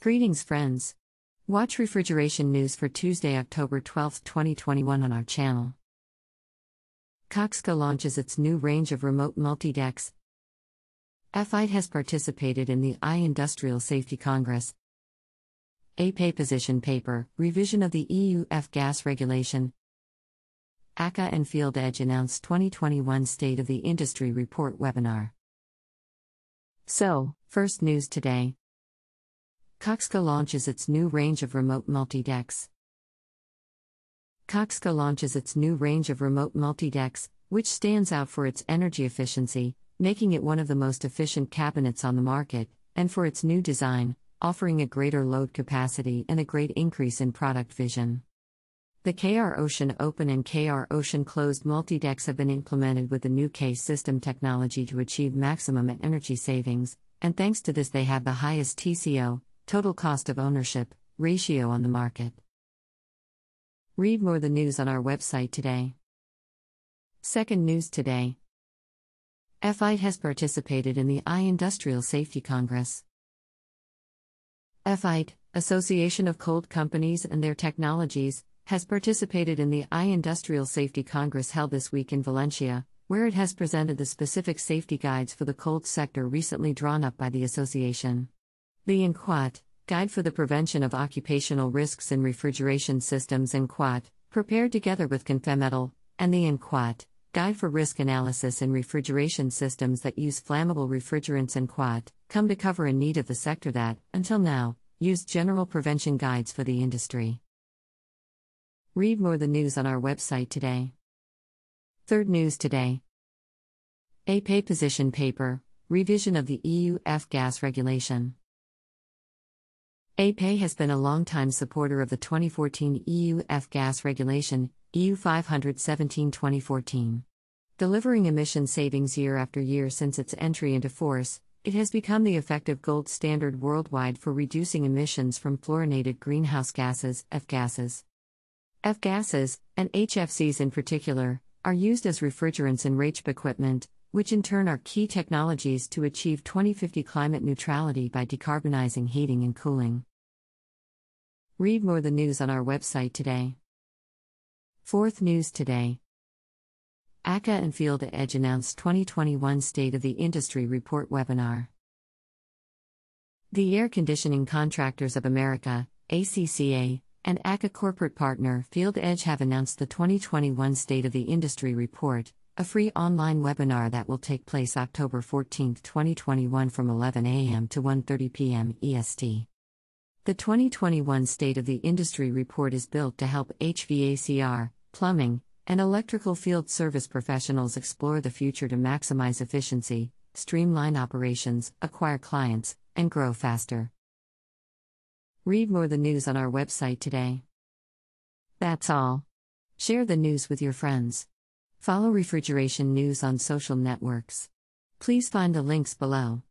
Greetings, friends. Watch refrigeration news for Tuesday, October 12, 2021, on our channel. Coxka launches its new range of remote multi-decks. FITE has participated in the I Industrial Safety Congress. APE position paper, revision of the EU F gas regulation. ACA and Field Edge announced 2021 State of the Industry Report webinar. So, first news today. Coxca launches its new range of remote multi-decks. Coxca launches its new range of remote multi-decks, which stands out for its energy efficiency, making it one of the most efficient cabinets on the market, and for its new design, offering a greater load capacity and a great increase in product vision. The KR Ocean Open and KR Ocean Closed multi-decks have been implemented with the new Case system technology to achieve maximum energy savings, and thanks to this, they have the highest TCO, total cost of ownership, ratio on the market. Read more the news on our website today. Second news today. FITE has participated in the I Industrial Safety Congress. FITE, Association of Cold Companies and Their Technologies, has participated in the I Industrial Safety Congress held this week in Valencia, where it has presented the specific safety guides for the cold sector recently drawn up by the association. The InQuat Guide for the Prevention of Occupational Risks in Refrigeration Systems and Quat, prepared together with Confemetal, and the InQuat Guide for Risk Analysis in Refrigeration Systems that Use Flammable Refrigerants and Quat, come to cover a need of the sector that, until now, used general prevention guides for the industry. Read more the news on our website today. Third news today. A pay position paper, revision of the EU F gas regulation. APE has been a long-time supporter of the 2014 EU F gas regulation, EU 517 2014. Delivering emission savings year after year since its entry into force, it has become the effective gold standard worldwide for reducing emissions from fluorinated greenhouse gases, F gases. F gases, and HFCs in particular, are used as refrigerants in RACHB equipment, which in turn are key technologies to achieve 2050 climate neutrality by decarbonizing heating and cooling. Read more the news on our website today. Fourth news today. ACA and Field Edge announced 2021 State of the Industry Report webinar. The Air Conditioning Contractors of America, ACCA, and ACA corporate partner Field Edge have announced the 2021 State of the Industry Report, a free online webinar that will take place October 14, 2021 from 11 a.m. to 1:30 p.m. EST. The 2021 State of the Industry report is built to help HVACR, plumbing, and electrical field service professionals explore the future to maximize efficiency, streamline operations, acquire clients, and grow faster. Read more the news on our website today. That's all. Share the news with your friends. Follow Refrigeration News on social networks. Please find the links below.